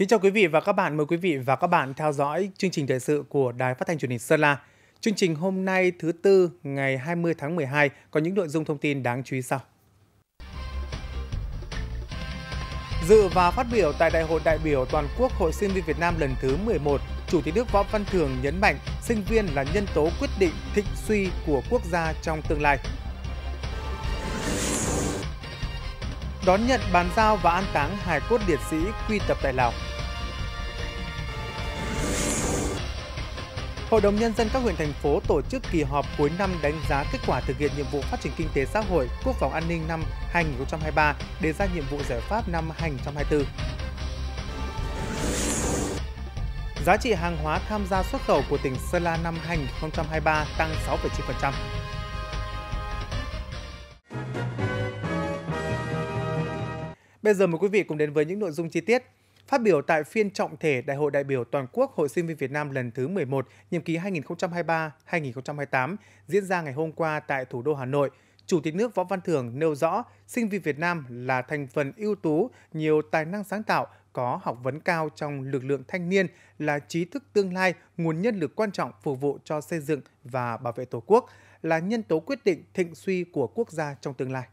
Kính chào quý vị và các bạn, mời quý vị và các bạn theo dõi chương trình thời sự của Đài Phát thanh Truyền hình Sơn La. Chương trình hôm nay thứ tư ngày 20 tháng 12 có những nội dung thông tin đáng chú ý sau. Dự và phát biểu tại Đại hội đại biểu toàn quốc Hội sinh viên Việt Nam lần thứ 11, Chủ tịch nước Võ Văn thường nhấn mạnh sinh viên là nhân tố quyết định thịnh suy của quốc gia trong tương lai. Đón nhận bàn giao và an táng hài cốt liệt sĩ quy tập tại Lào. Hội đồng Nhân dân các huyện thành phố tổ chức kỳ họp cuối năm đánh giá kết quả thực hiện nhiệm vụ phát triển kinh tế xã hội, quốc phòng an ninh năm 2023, đề ra nhiệm vụ giải pháp năm 2024. Giá trị hàng hóa tham gia xuất khẩu của tỉnh Sơn La năm 2023 tăng 6,9%. Bây giờ mời quý vị cùng đến với những nội dung chi tiết. Phát biểu tại phiên trọng thể Đại hội đại biểu toàn quốc Hội sinh viên Việt Nam lần thứ 11, nhiệm kỳ 2023-2028 diễn ra ngày hôm qua tại thủ đô Hà Nội, Chủ tịch nước Võ Văn Thưởng nêu rõ sinh viên Việt Nam là thành phần ưu tú, nhiều tài năng sáng tạo, có học vấn cao trong lực lượng thanh niên là trí thức tương lai, nguồn nhân lực quan trọng phục vụ cho xây dựng và bảo vệ Tổ quốc, là nhân tố quyết định thịnh suy của quốc gia trong tương lai.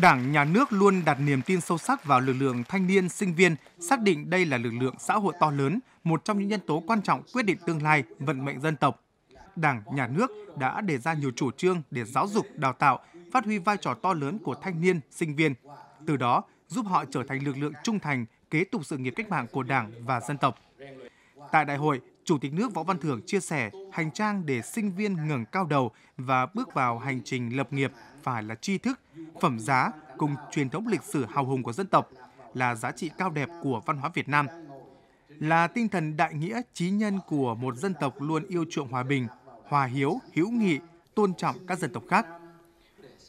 Đảng, nhà nước luôn đặt niềm tin sâu sắc vào lực lượng thanh niên, sinh viên, xác định đây là lực lượng xã hội to lớn, một trong những nhân tố quan trọng quyết định tương lai, vận mệnh dân tộc. Đảng, nhà nước đã đề ra nhiều chủ trương để giáo dục, đào tạo, phát huy vai trò to lớn của thanh niên, sinh viên. Từ đó, giúp họ trở thành lực lượng trung thành, kế tục sự nghiệp cách mạng của Đảng và dân tộc. Tại đại hội, Chủ tịch nước Võ Văn Thưởng chia sẻ hành trang để sinh viên ngẩng cao đầu và bước vào hành trình lập nghiệp phải là tri thức, phẩm giá cùng truyền thống lịch sử hào hùng của dân tộc, là giá trị cao đẹp của văn hóa Việt Nam. Là tinh thần đại nghĩa, trí nhân của một dân tộc luôn yêu chuộng hòa bình, hòa hiếu, hữu nghị, tôn trọng các dân tộc khác.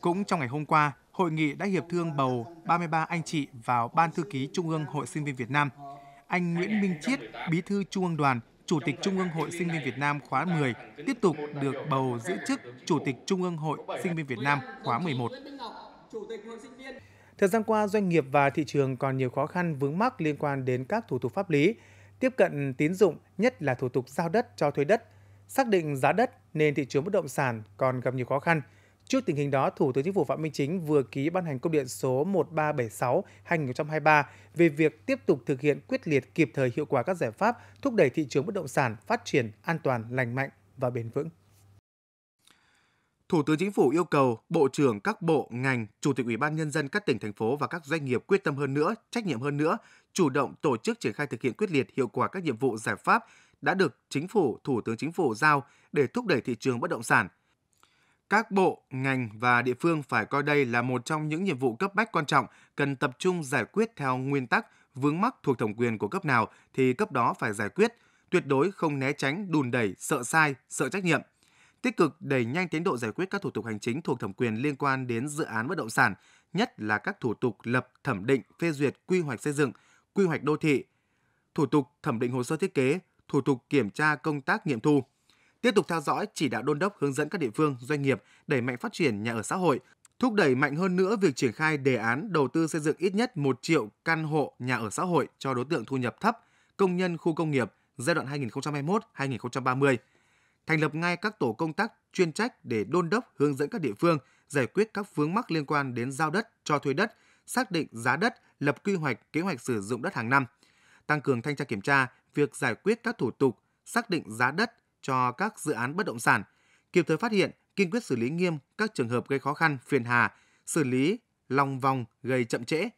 Cũng trong ngày hôm qua, hội nghị đã hiệp thương bầu 33 anh chị vào Ban Thư ký Trung ương Hội Sinh viên Việt Nam. Anh Nguyễn Minh Chiết, Bí thư Trung ương Đoàn, Chủ tịch Trung ương Hội Sinh viên Việt Nam khóa 10, tiếp tục được bầu giữ chức Chủ tịch Trung ương Hội Sinh viên Việt Nam khóa 11. Thời gian qua, doanh nghiệp và thị trường còn nhiều khó khăn vướng mắc liên quan đến các thủ tục pháp lý, tiếp cận tín dụng, nhất là thủ tục giao đất cho thuê đất, xác định giá đất nên thị trường bất động sản còn gặp nhiều khó khăn – Trước tình hình đó, Thủ tướng Chính phủ Phạm Minh Chính vừa ký ban hành công điện số 1376-2023 về việc tiếp tục thực hiện quyết liệt kịp thời hiệu quả các giải pháp thúc đẩy thị trường bất động sản phát triển an toàn, lành mạnh và bền vững. Thủ tướng Chính phủ yêu cầu Bộ trưởng các bộ, ngành, Chủ tịch Ủy ban Nhân dân các tỉnh, thành phố và các doanh nghiệp quyết tâm hơn nữa, trách nhiệm hơn nữa, chủ động tổ chức triển khai thực hiện quyết liệt hiệu quả các nhiệm vụ giải pháp đã được Chính phủ, Thủ tướng Chính phủ giao để thúc đẩy thị trường bất động sản – các bộ, ngành và địa phương phải coi đây là một trong những nhiệm vụ cấp bách quan trọng cần tập trung giải quyết theo nguyên tắc vướng mắc thuộc thẩm quyền của cấp nào thì cấp đó phải giải quyết, tuyệt đối không né tránh, đùn đẩy, sợ sai, sợ trách nhiệm. Tích cực đẩy nhanh tiến độ giải quyết các thủ tục hành chính thuộc thẩm quyền liên quan đến dự án bất động sản, nhất là các thủ tục lập, thẩm định, phê duyệt quy hoạch xây dựng, quy hoạch đô thị, thủ tục thẩm định hồ sơ thiết kế, thủ tục kiểm tra công tác nghiệm thu tiếp tục theo dõi chỉ đạo đôn đốc hướng dẫn các địa phương, doanh nghiệp đẩy mạnh phát triển nhà ở xã hội, thúc đẩy mạnh hơn nữa việc triển khai đề án đầu tư xây dựng ít nhất 1 triệu căn hộ nhà ở xã hội cho đối tượng thu nhập thấp, công nhân khu công nghiệp giai đoạn 2021-2030. Thành lập ngay các tổ công tác chuyên trách để đôn đốc hướng dẫn các địa phương giải quyết các vướng mắc liên quan đến giao đất, cho thuê đất, xác định giá đất, lập quy hoạch, kế hoạch sử dụng đất hàng năm. Tăng cường thanh tra kiểm tra việc giải quyết các thủ tục xác định giá đất, cho các dự án bất động sản, kịp thời phát hiện, kiên quyết xử lý nghiêm các trường hợp gây khó khăn, phiền hà, xử lý lòng vòng gây chậm trễ.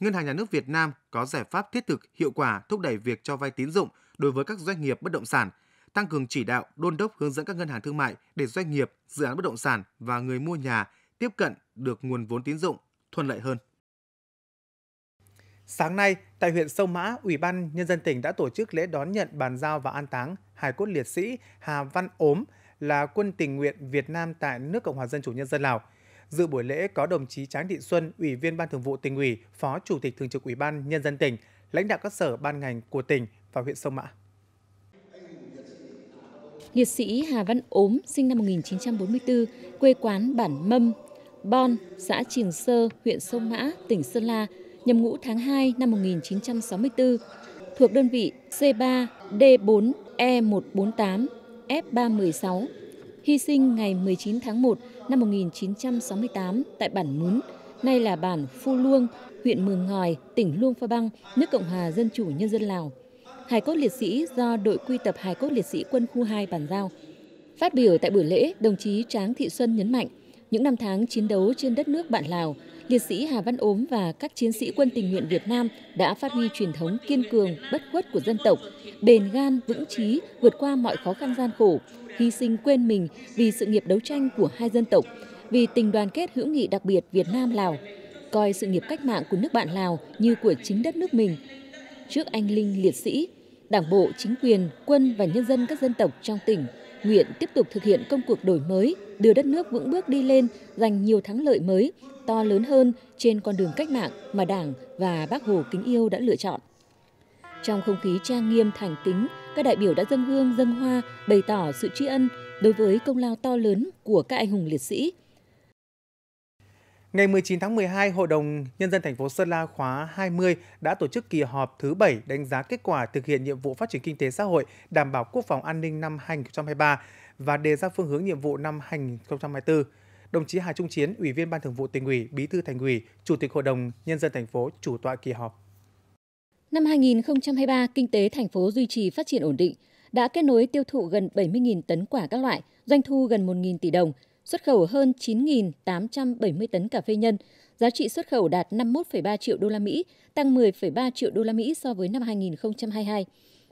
Ngân hàng Nhà nước Việt Nam có giải pháp thiết thực, hiệu quả thúc đẩy việc cho vay tín dụng đối với các doanh nghiệp bất động sản, tăng cường chỉ đạo, đôn đốc hướng dẫn các ngân hàng thương mại để doanh nghiệp, dự án bất động sản và người mua nhà tiếp cận được nguồn vốn tín dụng thuận lợi hơn. Sáng nay, tại huyện Sông Mã, Ủy ban Nhân dân tỉnh đã tổ chức lễ đón nhận bàn giao và an táng Hải cốt liệt sĩ Hà Văn Ốm là quân tình nguyện Việt Nam tại nước Cộng hòa Dân chủ Nhân dân Lào. Dự buổi lễ có đồng chí Tráng Thị Xuân, Ủy viên Ban Thường vụ tỉnh ủy, Phó Chủ tịch Thường trực Ủy ban Nhân dân tỉnh, lãnh đạo các sở ban ngành của tỉnh và huyện Sông Mã. Liệt sĩ Hà Văn Ốm, sinh năm 1944, quê quán Bản Mâm, Bon, xã Triềng Sơ, huyện Sông Mã, tỉnh Sơn La, nhập ngũ tháng 2 năm 1964, thuộc đơn vị C3 D4 E148 F316 hy sinh ngày 19 tháng 1 năm 1968 tại bản Mún, nay là bản Phu Luông, huyện Mường Ngòi, tỉnh Luông Pha Băng, nước Cộng hòa Dân chủ Nhân dân Lào. Hải cốt liệt sĩ do đội quy tập hải cốt liệt sĩ quân khu 2 bàn giao. Phát biểu tại buổi lễ, đồng chí Tráng Thị Xuân nhấn mạnh, những năm tháng chiến đấu trên đất nước bạn Lào, liệt sĩ Hà Văn Ốm và các chiến sĩ quân tình nguyện Việt Nam đã phát huy truyền thống kiên cường, bất khuất của dân tộc, bền gan, vững trí, vượt qua mọi khó khăn gian khổ, hy sinh quên mình vì sự nghiệp đấu tranh của hai dân tộc, vì tình đoàn kết hữu nghị đặc biệt Việt Nam-Lào, coi sự nghiệp cách mạng của nước bạn Lào như của chính đất nước mình. Trước anh linh liệt sĩ, Đảng bộ, chính quyền, quân và nhân dân các dân tộc trong tỉnh nguyện tiếp tục thực hiện công cuộc đổi mới, đưa đất nước vững bước đi lên, giành nhiều thắng lợi mới, to lớn hơn trên con đường cách mạng mà Đảng và Bác Hồ kính yêu đã lựa chọn. Trong không khí trang nghiêm thành kính, các đại biểu đã dâng hương dâng hoa bày tỏ sự tri ân đối với công lao to lớn của các anh hùng liệt sĩ – Ngày 19 tháng 12, Hội đồng Nhân dân thành phố Sơn La khóa 20 đã tổ chức kỳ họp thứ 7 đánh giá kết quả thực hiện nhiệm vụ phát triển kinh tế xã hội, đảm bảo quốc phòng an ninh năm 2023 và đề ra phương hướng nhiệm vụ năm 2024. Đồng chí Hà Trung Chiến, Ủy viên Ban Thường vụ Tỉnh ủy, Bí thư Thành ủy, Chủ tịch Hội đồng Nhân dân thành phố chủ tọa kỳ họp. Năm 2023, kinh tế thành phố duy trì phát triển ổn định, đã kết nối tiêu thụ gần 70.000 tấn quả các loại, doanh thu gần 1.000 tỷ đồng, xuất khẩu hơn 9.870 tấn cà phê nhân, giá trị xuất khẩu đạt 51,3 triệu đô la Mỹ, tăng 10,3 triệu đô la Mỹ so với năm 2022.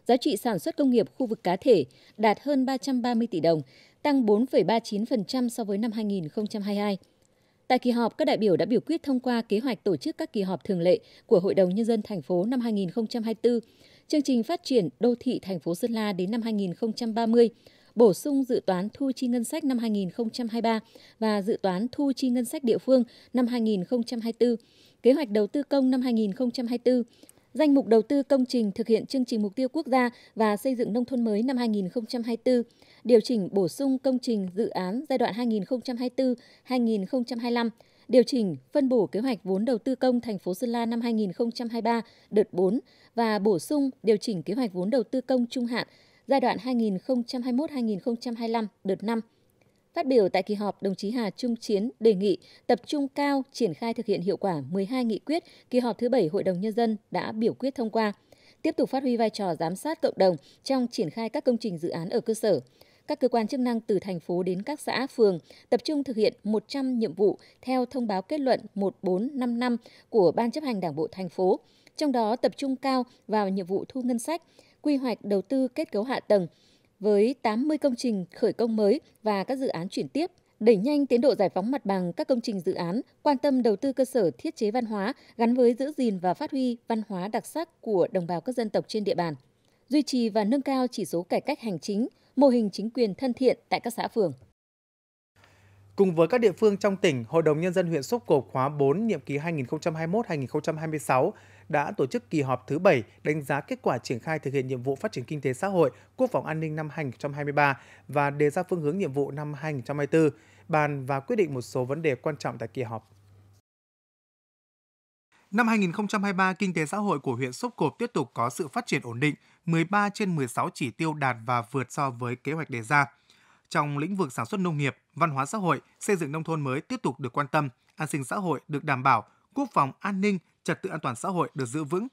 Giá trị sản xuất công nghiệp khu vực cá thể đạt hơn 330 tỷ đồng, tăng 4,39% so với năm 2022. Tại kỳ họp, các đại biểu đã biểu quyết thông qua kế hoạch tổ chức các kỳ họp thường lệ của Hội đồng Nhân dân thành phố năm 2024, chương trình phát triển đô thị thành phố Sơn La đến năm 2030, bổ sung dự toán thu chi ngân sách năm 2023 và dự toán thu chi ngân sách địa phương năm 2024, kế hoạch đầu tư công năm 2024, danh mục đầu tư công trình thực hiện chương trình mục tiêu quốc gia và xây dựng nông thôn mới năm 2024, điều chỉnh bổ sung công trình dự án giai đoạn 2024-2025, điều chỉnh phân bổ kế hoạch vốn đầu tư công thành phố Sơn La năm 2023 đợt 4 và bổ sung điều chỉnh kế hoạch vốn đầu tư công trung hạn giai đoạn 2021-2025 đợt 5. Phát biểu tại kỳ họp, đồng chí Hà Trung Chiến đề nghị tập trung cao triển khai thực hiện hiệu quả 12 nghị quyết kỳ họp thứ 7 Hội đồng Nhân dân đã biểu quyết thông qua, tiếp tục phát huy vai trò giám sát cộng đồng trong triển khai các công trình dự án ở cơ sở. Các cơ quan chức năng từ thành phố đến các xã, phường tập trung thực hiện 100 nhiệm vụ theo thông báo kết luận 1455 của Ban chấp hành Đảng bộ thành phố, trong đó tập trung cao vào nhiệm vụ thu ngân sách, quy hoạch đầu tư kết cấu hạ tầng với 80 công trình khởi công mới và các dự án chuyển tiếp, đẩy nhanh tiến độ giải phóng mặt bằng các công trình dự án, quan tâm đầu tư cơ sở thiết chế văn hóa gắn với giữ gìn và phát huy văn hóa đặc sắc của đồng bào các dân tộc trên địa bàn, duy trì và nâng cao chỉ số cải cách hành chính, mô hình chính quyền thân thiện tại các xã phường. Cùng với các địa phương trong tỉnh, Hội đồng Nhân dân huyện Sốc Cộp khóa 4 nhiệm kỳ 2021-2026 đã tổ chức kỳ họp thứ 7 đánh giá kết quả triển khai thực hiện nhiệm vụ phát triển kinh tế xã hội, quốc phòng an ninh năm 2023 và đề ra phương hướng nhiệm vụ năm 2024, bàn và quyết định một số vấn đề quan trọng tại kỳ họp. Năm 2023, kinh tế xã hội của huyện Sốp Cộp tiếp tục có sự phát triển ổn định, 13 trên 16 chỉ tiêu đạt và vượt so với kế hoạch đề ra. Trong lĩnh vực sản xuất nông nghiệp, văn hóa xã hội, xây dựng nông thôn mới tiếp tục được quan tâm, an sinh xã hội được đảm bảo, quốc phòng an ninh trật tự an toàn xã hội được giữ vững.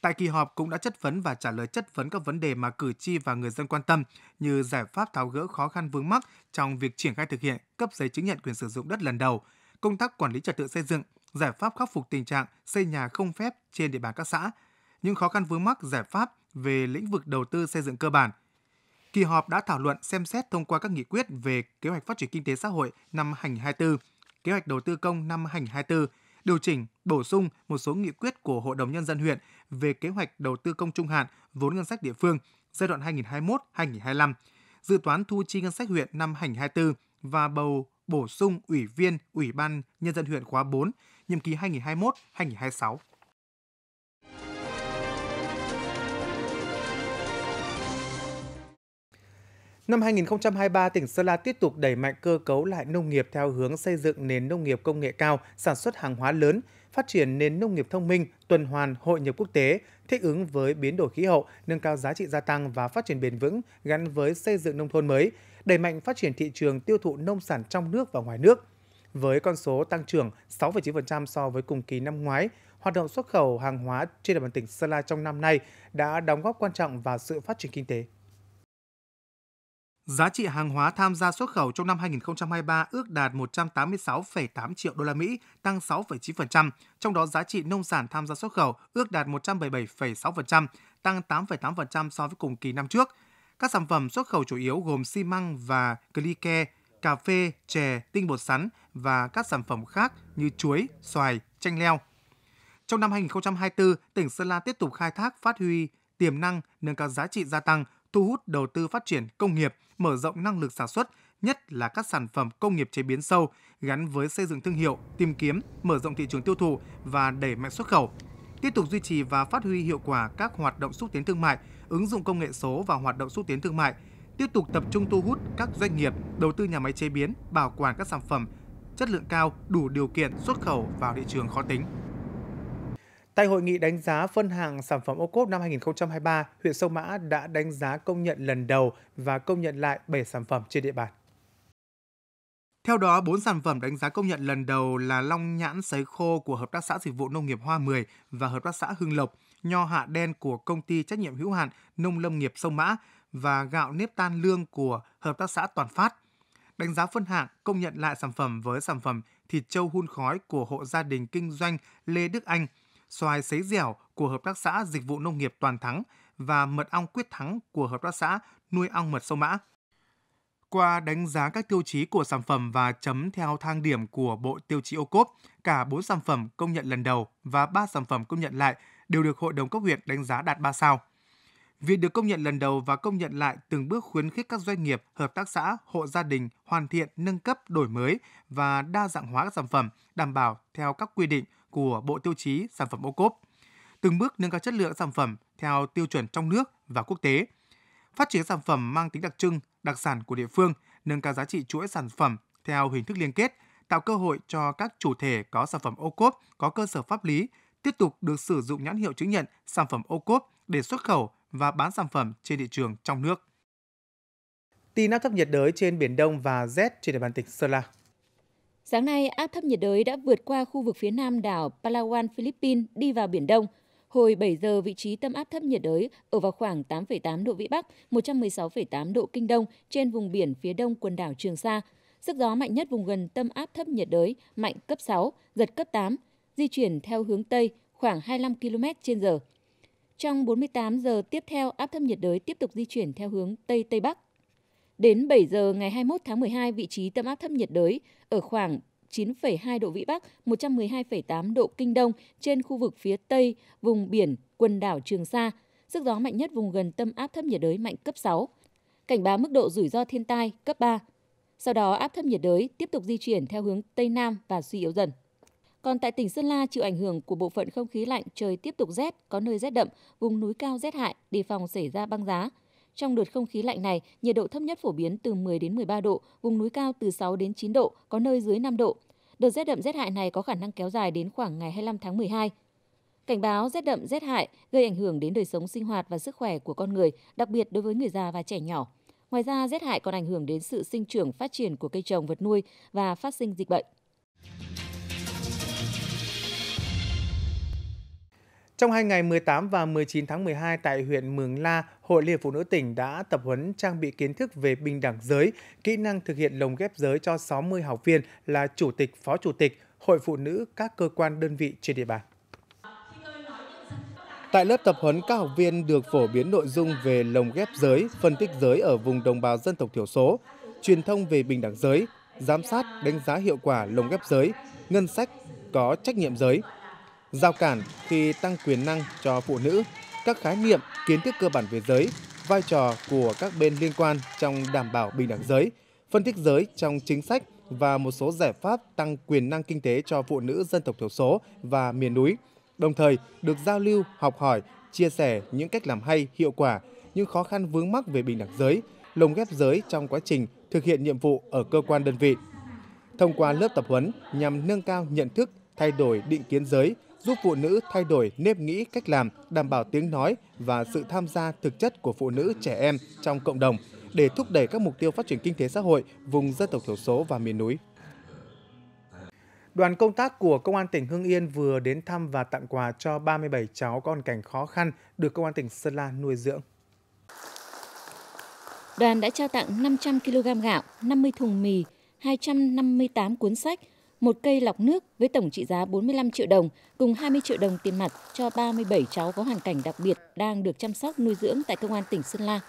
Tại kỳ họp cũng đã chất vấn và trả lời chất vấn các vấn đề mà cử tri và người dân quan tâm như giải pháp tháo gỡ khó khăn vướng mắc trong việc triển khai thực hiện cấp giấy chứng nhận quyền sử dụng đất lần đầu, công tác quản lý trật tự xây dựng, giải pháp khắc phục tình trạng xây nhà không phép trên địa bàn các xã, những khó khăn vướng mắc giải pháp về lĩnh vực đầu tư xây dựng cơ bản. Kỳ họp đã thảo luận xem xét thông qua các nghị quyết về kế hoạch phát triển kinh tế xã hội năm 2024, kế hoạch đầu tư công năm 2024, điều chỉnh, bổ sung một số nghị quyết của Hội đồng Nhân dân huyện về kế hoạch đầu tư công trung hạn vốn ngân sách địa phương giai đoạn 2021-2025, dự toán thu chi ngân sách huyện năm 2024 và bầu bổ sung ủy viên Ủy ban Nhân dân huyện khóa 4, nhiệm kỳ 2021-2026. Năm 2023, tỉnh Sơn La tiếp tục đẩy mạnh cơ cấu lại nông nghiệp theo hướng xây dựng nền nông nghiệp công nghệ cao, sản xuất hàng hóa lớn, phát triển nền nông nghiệp thông minh, tuần hoàn, hội nhập quốc tế, thích ứng với biến đổi khí hậu, nâng cao giá trị gia tăng và phát triển bền vững gắn với xây dựng nông thôn mới, đẩy mạnh phát triển thị trường tiêu thụ nông sản trong nước và ngoài nước. Với con số tăng trưởng 6,9% so với cùng kỳ năm ngoái, hoạt động xuất khẩu hàng hóa trên địa bàn tỉnh Sơn La trong năm nay đã đóng góp quan trọng vào sự phát triển kinh tế. Giá trị hàng hóa tham gia xuất khẩu trong năm 2023 ước đạt 186,8 triệu đô la Mỹ, tăng 6,9%, trong đó giá trị nông sản tham gia xuất khẩu ước đạt 177,6%, tăng 8,8% so với cùng kỳ năm trước. Các sản phẩm xuất khẩu chủ yếu gồm xi măng và clike, cà phê, chè, tinh bột sắn và các sản phẩm khác như chuối, xoài, chanh leo. Trong năm 2024, tỉnh Sơn La tiếp tục khai thác phát huy tiềm năng nâng cao giá trị gia tăng thu hút đầu tư phát triển công nghiệp, mở rộng năng lực sản xuất, nhất là các sản phẩm công nghiệp chế biến sâu gắn với xây dựng thương hiệu, tìm kiếm, mở rộng thị trường tiêu thụ và đẩy mạnh xuất khẩu. Tiếp tục duy trì và phát huy hiệu quả các hoạt động xúc tiến thương mại, ứng dụng công nghệ số và hoạt động xúc tiến thương mại, tiếp tục tập trung thu hút các doanh nghiệp đầu tư nhà máy chế biến, bảo quản các sản phẩm chất lượng cao đủ điều kiện xuất khẩu vào thị trường khó tính. Tại hội nghị đánh giá phân hạng sản phẩm ô cốp năm 2023, huyện Sông Mã đã đánh giá công nhận lần đầu và công nhận lại 7 sản phẩm trên địa bàn. Theo đó, 4 sản phẩm đánh giá công nhận lần đầu là long nhãn sấy khô của Hợp tác xã Dịch vụ Nông nghiệp Hoa 10 và Hợp tác xã Hưng Lộc, nho hạ đen của Công ty Trách nhiệm hữu hạn Nông lâm nghiệp Sông Mã và gạo nếp tan lương của Hợp tác xã Toàn Phát. Đánh giá phân hạng công nhận lại sản phẩm với sản phẩm thịt trâu hun khói của hộ gia đình kinh doanh Lê Đức Anh – xoài sấy dẻo của Hợp tác xã Dịch vụ Nông nghiệp Toàn Thắng và mật ong quyết thắng của Hợp tác xã nuôi ong mật sông Mã. Qua đánh giá các tiêu chí của sản phẩm và chấm theo thang điểm của Bộ Tiêu chí ô cốp, cả 4 sản phẩm công nhận lần đầu và 3 sản phẩm công nhận lại đều được Hội đồng cấp huyện đánh giá đạt 3 sao. Việc được công nhận lần đầu và công nhận lại từng bước khuyến khích các doanh nghiệp, hợp tác xã, hộ gia đình hoàn thiện, nâng cấp, đổi mới và đa dạng hóa các sản phẩm, đảm bảo theo các quy định của Bộ Tiêu chí Sản phẩm ô cốp, từng bước nâng cao chất lượng sản phẩm theo tiêu chuẩn trong nước và quốc tế, phát triển sản phẩm mang tính đặc trưng, đặc sản của địa phương, nâng cao giá trị chuỗi sản phẩm theo hình thức liên kết, tạo cơ hội cho các chủ thể có sản phẩm ô cốp có cơ sở pháp lý tiếp tục được sử dụng nhãn hiệu chứng nhận sản phẩm ô cốp để xuất khẩu và bán sản phẩm trên thị trường trong nước. Tin áp thấp nhiệt đới trên Biển Đông và Z trên địa bàn tỉnh Sơn La. Sáng nay, áp thấp nhiệt đới đã vượt qua khu vực phía nam đảo Palawan, Philippines đi vào Biển Đông. Hồi 7 giờ, vị trí tâm áp thấp nhiệt đới ở vào khoảng 8,8 độ Vĩ Bắc, 116,8 độ Kinh Đông trên vùng biển phía đông quần đảo Trường Sa. Sức gió mạnh nhất vùng gần tâm áp thấp nhiệt đới mạnh cấp 6, giật cấp 8, di chuyển theo hướng Tây khoảng 25 km trên giờ. Trong 48 giờ tiếp theo, áp thấp nhiệt đới tiếp tục di chuyển theo hướng Tây Tây Bắc, Đến 7 giờ ngày 21 tháng 12, vị trí tâm áp thấp nhiệt đới ở khoảng 9,2 độ Vĩ Bắc, 112,8 độ Kinh Đông trên khu vực phía Tây, vùng biển, quần đảo Trường Sa. Sức gió mạnh nhất vùng gần tâm áp thấp nhiệt đới mạnh cấp 6. Cảnh báo mức độ rủi ro thiên tai cấp 3. Sau đó áp thấp nhiệt đới tiếp tục di chuyển theo hướng Tây Nam và suy yếu dần. Còn tại tỉnh Sơn La chịu ảnh hưởng của bộ phận không khí lạnh, trời tiếp tục rét, có nơi rét đậm, vùng núi cao rét hại, đề phòng xảy ra băng giá. Trong đợt không khí lạnh này, nhiệt độ thấp nhất phổ biến từ 10 đến 13 độ, vùng núi cao từ 6 đến 9 độ, có nơi dưới 5 độ. Đợt rét đậm rét hại này có khả năng kéo dài đến khoảng ngày 25 tháng 12. Cảnh báo rét đậm rét hại gây ảnh hưởng đến đời sống sinh hoạt và sức khỏe của con người, đặc biệt đối với người già và trẻ nhỏ. Ngoài ra, rét hại còn ảnh hưởng đến sự sinh trưởng phát triển của cây trồng vật nuôi và phát sinh dịch bệnh. Trong hai ngày 18 và 19 tháng 12 tại huyện Mường La, Hội Liên Phụ Nữ tỉnh đã tập huấn trang bị kiến thức về bình đẳng giới, kỹ năng thực hiện lồng ghép giới cho 60 học viên là chủ tịch, phó chủ tịch, hội phụ nữ các cơ quan đơn vị trên địa bàn. Tại lớp tập huấn, các học viên được phổ biến nội dung về lồng ghép giới, phân tích giới ở vùng đồng bào dân tộc thiểu số, truyền thông về bình đẳng giới, giám sát, đánh giá hiệu quả lồng ghép giới, ngân sách, có trách nhiệm giới – giao cản khi tăng quyền năng cho phụ nữ, các khái niệm, kiến thức cơ bản về giới, vai trò của các bên liên quan trong đảm bảo bình đẳng giới, phân tích giới trong chính sách và một số giải pháp tăng quyền năng kinh tế cho phụ nữ dân tộc thiểu số và miền núi, đồng thời được giao lưu, học hỏi, chia sẻ những cách làm hay, hiệu quả, những khó khăn vướng mắc về bình đẳng giới, lồng ghép giới trong quá trình thực hiện nhiệm vụ ở cơ quan đơn vị. Thông qua lớp tập huấn nhằm nâng cao nhận thức, thay đổi định kiến giới, giúp phụ nữ thay đổi nếp nghĩ cách làm, đảm bảo tiếng nói và sự tham gia thực chất của phụ nữ trẻ em trong cộng đồng để thúc đẩy các mục tiêu phát triển kinh tế xã hội vùng dân tộc thiểu số và miền núi. Đoàn công tác của Công an tỉnh Hưng Yên vừa đến thăm và tặng quà cho 37 cháu có hoàn cảnh khó khăn được Công an tỉnh Sơn La nuôi dưỡng. Đoàn đã trao tặng 500 kg gạo, 50 thùng mì, 258 cuốn sách, một cây lọc nước với tổng trị giá 45 triệu đồng cùng 20 triệu đồng tiền mặt cho 37 cháu có hoàn cảnh đặc biệt đang được chăm sóc nuôi dưỡng tại Công an tỉnh Sơn La.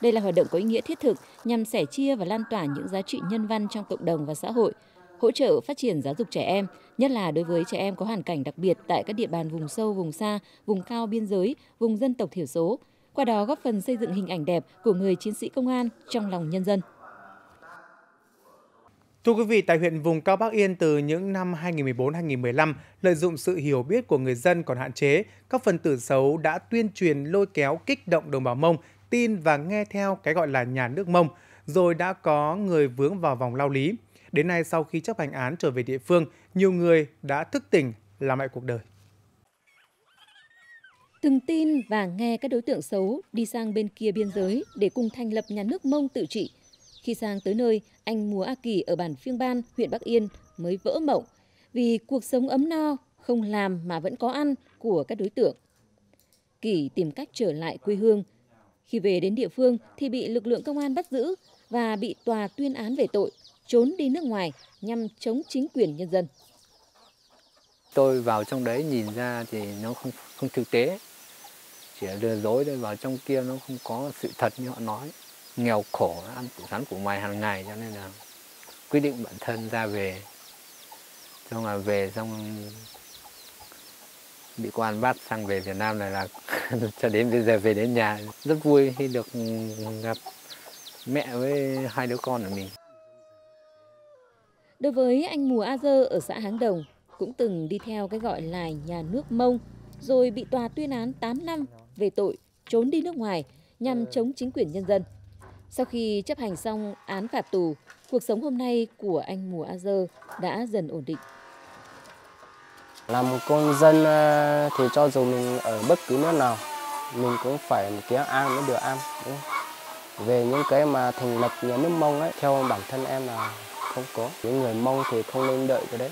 Đây là hoạt động có ý nghĩa thiết thực nhằm sẻ chia và lan tỏa những giá trị nhân văn trong cộng đồng và xã hội, hỗ trợ phát triển giáo dục trẻ em, nhất là đối với trẻ em có hoàn cảnh đặc biệt tại các địa bàn vùng sâu, vùng xa, vùng cao biên giới, vùng dân tộc thiểu số, qua đó góp phần xây dựng hình ảnh đẹp của người chiến sĩ công an trong lòng nhân dân. Thưa quý vị, tại huyện vùng cao Bắc Yên từ những năm 2014-2015, lợi dụng sự hiểu biết của người dân còn hạn chế, các phần tử xấu đã tuyên truyền lôi kéo kích động đồng bào Mông tin và nghe theo cái gọi là nhà nước Mông, rồi đã có người vướng vào vòng lao lý. Đến nay sau khi chấp hành án trở về địa phương, nhiều người đã thức tỉnh làm lại cuộc đời. Từng tin và nghe các đối tượng xấu đi sang bên kia biên giới để cùng thành lập nhà nước Mông tự trị – khi sang tới nơi, anh Mùa A Kỳ ở bản Phiêng Ban, huyện Bắc Yên mới vỡ mộng vì cuộc sống ấm no, không làm mà vẫn có ăn của các đối tượng. Kỳ tìm cách trở lại quê hương. Khi về đến địa phương thì bị lực lượng công an bắt giữ và bị tòa tuyên án về tội trốn đi nước ngoài nhằm chống chính quyền nhân dân. Tôi vào trong đấy nhìn ra thì nó không không thực tế, chỉ là lừa dối thôi vào trong kia nó không có sự thật như họ nói nghèo khổ ăn củ sắn củ mài hàng ngày cho nên là quyết định bản thân ra về xong là về xong bị quan bắt sang về Việt Nam này là cho đến bây giờ về đến nhà rất vui khi được gặp mẹ với hai đứa con của mình. Đối với anh Mùa A Dơ ở xã Háng Đồng cũng từng đi theo cái gọi là nhà nước Mông rồi bị tòa tuyên án 8 năm về tội trốn đi nước ngoài nhằm chống chính quyền nhân dân. Sau khi chấp hành xong án phạt tù, cuộc sống hôm nay của anh Mùa A Dơ đã dần ổn định. Là một công dân ờ, thì cho dù mình ở bất cứ nước nào, mình cũng phải kiếm ăn mới được ăn. Đúng Về những cái mà thành lập nhà nước Mông ấy, theo bản thân em là không có. Những người Mông thì không nên đợi cái đấy.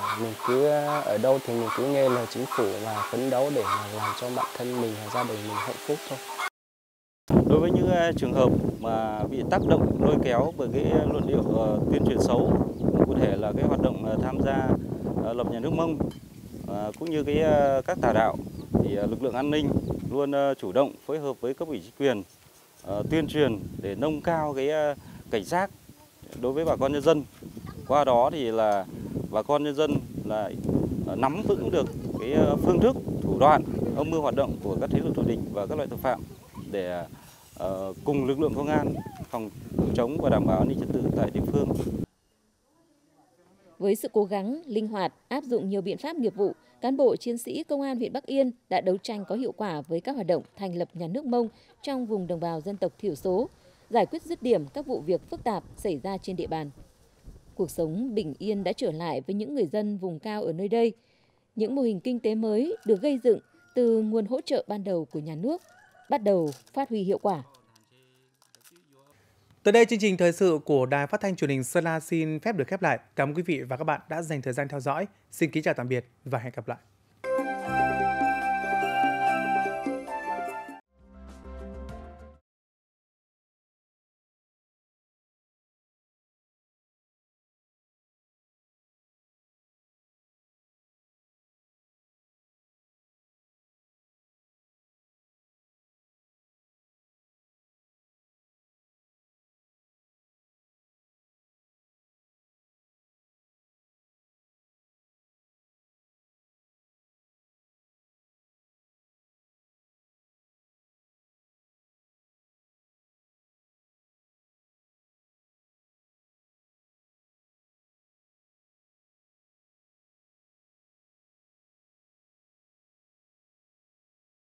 Ờ, mình cứ ờ, ở đâu thì mình cứ nghe lời chính phủ và phấn đấu để mà làm cho bản thân mình và gia đình mình hạnh phúc thôi. Đối với những ờ, trường hợp mà bị tác động lôi kéo bởi cái luận điệu ờ, tuyên truyền xấu, cụ thể là cái hoạt động ờ, tham gia lập nhà nước Mông cũng như cái các tà đạo thì lực lượng an ninh luôn chủ động phối hợp với cấp ủy chính quyền tuyên truyền để nâng cao cái cảnh giác đối với bà con nhân dân. Qua đó thì là bà con nhân dân là nắm vững được cái phương thức, thủ đoạn, âm mưu hoạt động của các thế lực thù địch và các loại tội phạm để Ờ, cùng lực lượng công an phòng chống và đảm bảo an ninh trật tự tại địa phương. Với sự cố gắng, linh hoạt, áp dụng nhiều biện pháp nghiệp vụ, cán bộ chiến sĩ công an huyện Bắc Yên đã đấu tranh có hiệu quả với các hoạt động thành lập nhà nước Mông trong vùng đồng bào dân tộc thiểu số, giải quyết dứt điểm các vụ việc phức tạp xảy ra trên địa bàn. Cuộc sống bình yên đã trở lại với những người dân vùng cao ở nơi đây. Những mô hình kinh tế mới được gây dựng từ nguồn hỗ trợ ban đầu của nhà nước bắt đầu phát huy hiệu quả. Tới đây chương trình thời sự của Đài Phát thanh Truyền hình Sơn La xin phép được khép lại. Cảm ơn quý vị và các bạn đã dành thời gian theo dõi. Xin kính chào tạm biệt và hẹn gặp lại.